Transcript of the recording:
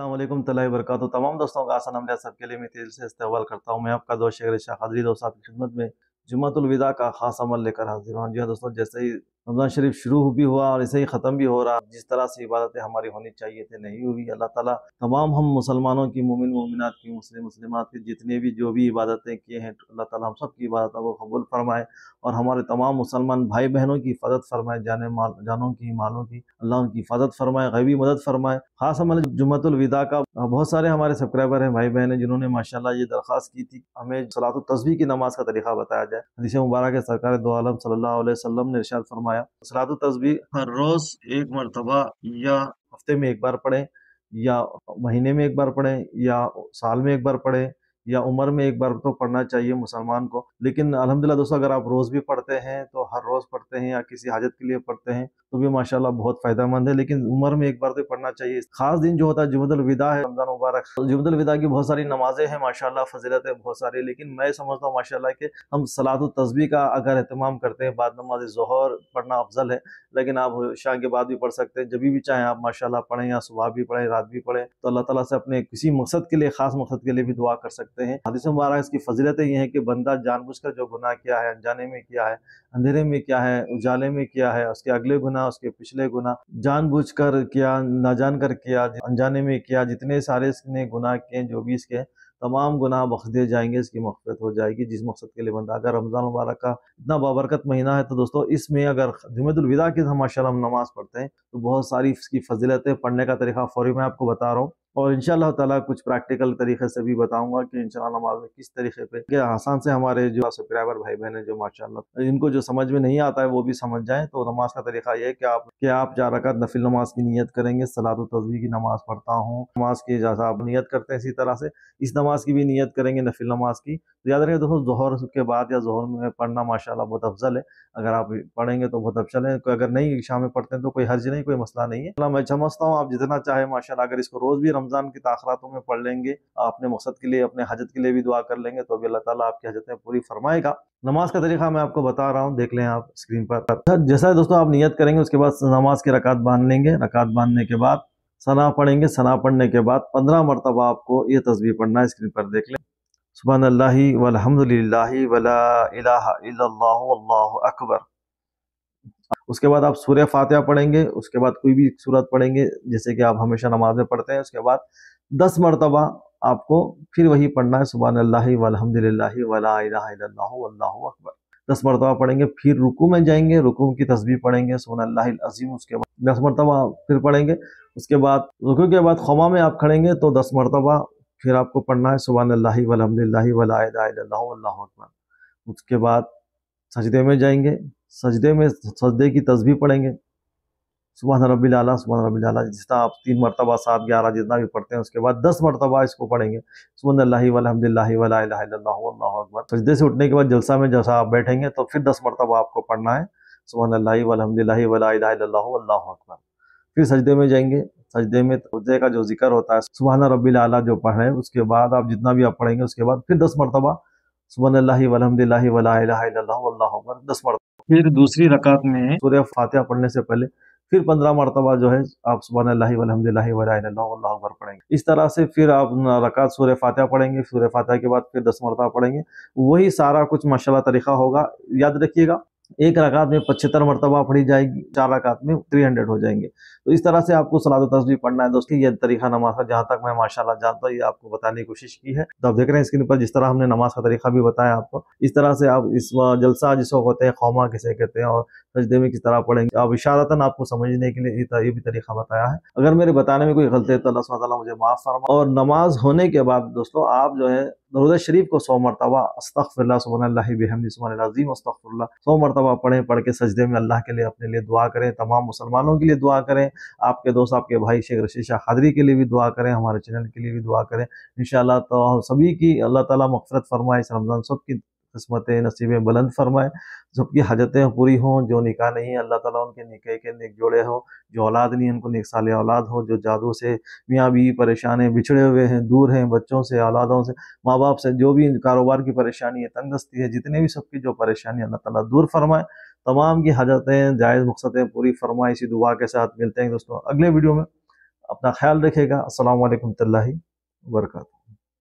असलम तला वरक तमाम दोस्तों का आसन हमारे सबके लिए मैं तेज से इस्तेवाल करता हूँ मैं आपका दोस्त शेर शाह हाजरी दोस्त आपकी खिदमत में जुम्मतुलविदा का खास अमल लेकर हाजिर हूँ जी हाँ दोस्तों जैसे ही रमज़ान शरीफ शुरू भी हुआ और ऐसे ही ख़त्म भी हो रहा जिस तरह से इबादतें हमारी होनी चाहिए थी नहीं हुई अल्लाह ताला तमाम हम मुसलमानों की मुमिन मुमिनत की मुस्लिम मुस्लिमात की जितने भी जो भी इबादतें किए हैं तो अल्लाह ताला हम सब की इबादतों को कबूल फरमाए और हमारे तमाम मुसलमान भाई बहनों की हिफाजत फरमाए जाने माल जानों की मालों की अल्लाह उनकी हिफाजत फरमाए गैबी मदद फरमाए खास हमारे जुमतुलविदा का बहुत सारे हमारे सब्सक्राइबर हैं भाई बहन जिन्होंने माशाल्लाह ये दरख्वास्त की थी हमें सलात तस्वीर की नमाज का तरीका बताया जाए हदीस मुबारक सरकार दो आलम सल्लल्लाहु अलैहि वसल्लम ने इरशाद फरमाया फरमाया सलाद हर रोज एक मरतबा या हफ्ते में एक बार पढ़ें या महीने में एक बार पढ़ें या साल में एक बार पढ़ें या उम्र में एक बार तो पढ़ना चाहिए मुसलमान को लेकिन अलहमदिल्ला दोस्तों अगर आप रोज़ भी पढ़ते हैं तो हर रोज़ पढ़ते हैं या किसी हाजत के लिए पढ़ते हैं तो भी माशाल्लाह बहुत फायदेमंद है लेकिन उम्र में एक बार तो पढ़ना चाहिए खास दिन जो होता है जुमदल विदा है रमजान मुबारक तो जुमदल विदा की बहुत सारी नमाजें हैं माशाल्लाह फजीलत है बहुत सारी लेकिन मैं समझता हूँ माशाल्लाह कि हम सलात तस्बी का अगर अहतमाम करते हैं बाद नमाज जहर पढ़ना अफजल है लेकिन आप शाह के बाद भी पढ़ सकते हैं जब भी चाहें आप माशाला पढ़ें या सुबह भी पढ़ें रात भी पढ़ें तो अल्लाह तला से अपने किसी मकसद के लिए खास मकसद के लिए भी दुआ कर सकते हैं हदीस मुबारक इसकी फजीलतें ये हैं कि बंदा जानबूझ जो गुनाह किया है अनजाने में किया है अंधेरे में किया है उजाले में किया है उसके अगले गुनाह गुना उसके पिछले गुना जानबूझकर किया ना जानकर किया अनजाने में किया जितने सारे इसने गुनाह किए जो भी इसके तमाम गुनाह बख्श दिए जाएंगे इसकी मफफत हो जाएगी जिस मकसद के लिए बंदा अगर रमज़ान मुबारक का इतना बाबरकत महीना है तो दोस्तों इसमें अगर जुमेदुलविदा की हम माशा नमाज़ पढ़ते हैं तो बहुत सारी इसकी फजीलतें पढ़ने का तरीका फौरी मैं आपको बता रहा हूँ और इन ताला कुछ प्रैक्टिकल तरीके से भी बताऊंगा कि इंशाल्लाह नमाज में किस तरीके पे कि आसान से हमारे जो सब्सक्राइबर भाई बहन है जो माशाल्लाह इनको जो समझ में नहीं आता है वो भी समझ जाएं तो नमाज का तरीका यह है कि आप कि आप जा रखा नफिल नमाज की नीयत करेंगे सलात तस्वीर की नमाज पढ़ता हूँ नमाज की जैसा आप नीयत करते हैं इसी तरह से इस नमाज की भी नीयत करेंगे नफिल नमाज की तो याद रखें दोस्तों जहर के बाद या जहर में पढ़ना माशा बहुत अफजल है अगर आप पढ़ेंगे तो बहुत अफजल है अगर नहीं शाम में पढ़ते हैं तो कोई हर्ज नहीं कोई मसला नहीं है मैं समझता हूँ आप जितना चाहे माशा अगर इसको रोज़ भी रमज़ान की तखरातों में पढ़ लेंगे अपने मकसद के लिए अपने हजत के लिए भी दुआ कर लेंगे तो अभी अल्लाह ताला आपकी हजतें पूरी फरमाएगा नमाज का तरीका मैं आपको बता रहा हूँ देख लें आप स्क्रीन पर अच्छा, जैसा दोस्तों आप नियत करेंगे उसके बाद नमाज की रकात बांध लेंगे रकात बांधने के बाद सना पढ़ेंगे सना पढ़ने के बाद पंद्रह मरतबा आपको ये तस्वीर पढ़ना स्क्रीन पर देख लें सुबह अल्लाह वलहमदिल्ला वला अकबर उसके बाद आप सूर्य फातिहा पढ़ेंगे उसके बाद कोई भी सूरत पढ़ेंगे जैसे कि आप हमेशा नमाज में पढ़ते हैं उसके बाद दस मरतबा आपको फिर वही पढ़ना है सुबह अल्लाह वलहमदिल्ला वल्लाह अकबर दस मरतबा पढ़ेंगे फिर रुकू में जाएंगे रुकू की तस्वीर पढ़ेंगे सुबह अजीम उसके बाद दस मरतबा फिर पढ़ेंगे उसके बाद रुकू के बाद खमा में आप खड़ेंगे तो दस मरतबा फिर आपको पढ़ना है सुबह अल्लाह वलहमदिल्ला वल्लाह अकबर उसके बाद सजदे में जाएंगे सजदे में सजदे की तस्वीर पढ़ेंगे सुबह रबी आला सुबह रबी लाला जितना आप तीन मरतबा सात ग्यारह जितना भी पढ़ते हैं उसके बाद दस मरतबा इसको पढ़ेंगे सुबह अल्लाह अकबर सजदे से उठने के बाद जलसा में जैसा आप बैठेंगे तो फिर दस मरतबा आपको पढ़ना है सुबह अल्लाह अकबर फिर सजदे में जाएंगे सजदे में सजदे तो का जो जिक्र होता है सुबह रबी लाला जो पढ़े उसके बाद आप जितना भी आप पढ़ेंगे उसके बाद फिर दस मरतबा सुबह अल्लाह दस मरतबा फिर दूसरी रकात में सूर्य फातिहा पढ़ने से पहले फिर पंद्रह मरतबा जो है आप सुबह अकबर पढ़ेंगे इस तरह से फिर आप रकात सूर्य फातिहा पढ़ेंगे सूर्य फातिहा के बाद फिर दस मरतबा पढ़ेंगे वही सारा कुछ माशाला तरीका होगा याद रखिएगा एक रकात में पचहत्तर मरतबा पढ़ी जाएगी चार रकात में थ्री हंड्रेड हो जाएंगे तो इस तरह से आपको सलाद तस्वीर पढ़ना है दोस्तों यह तरीका नमाज का जहाँ तक मैं माशाल्लाह जानता हूँ ये आपको बताने की कोशिश की है तो आप देख रहे हैं स्क्रीन पर जिस तरह हमने नमाज का तरीका भी बताया आपको इस तरह से आप इस जलसा जिसको कहते हैं खौमा किसे कहते हैं और सजदे में किस तरह पढ़ेंगे आप इशारतन आपको समझने के लिए ये भी तरीका बताया है अगर मेरे बताने में कोई गलती है तो अल्लाह मुझे माफ़ फरमा और नमाज होने के बाद दोस्तों आप जो है दरुद शरीफ को सौ मरतबा अस्तफ़िल्ला सुबहमदीम अस्तफ़ुल्ला सौ मरतबा पढ़ें पढ़ के सजदे में अल्लाह के लिए अपने लिए दुआ करें तमाम मुसलमानों के लिए दुआ करें आपके दोस्त आपके भाई शेख रशी शाह खादरी के लिए भी दुआ करें हमारे चैनल के लिए भी दुआ करें इन तो सभी की अल्लाह ताली मफ़रत फरमाए इस रमज़ान सब की किस्मतें नसीबें बुलंद फरमाए सबकी हजतें पूरी हों जो निकाह नहीं है अल्लाह ताला उनके निकाह के नेक जोड़े हो जो औलाद नहीं उनको नेक साले औलाद हो जो जादू से मियाँ बी परेशान हैं बिछड़े हुए हैं दूर हैं बच्चों से औलादों से माँ बाप से जो भी कारोबार की परेशानी है तंगदस्ती है जितने भी सबकी जो परेशानी अल्लाह ताला दूर फरमाए तमाम की हाजतें जायज़ मकसदें पूरी फरमाए इसी दुआ के साथ मिलते हैं दोस्तों अगले वीडियो में अपना ख्याल रखेगा असल वरहमल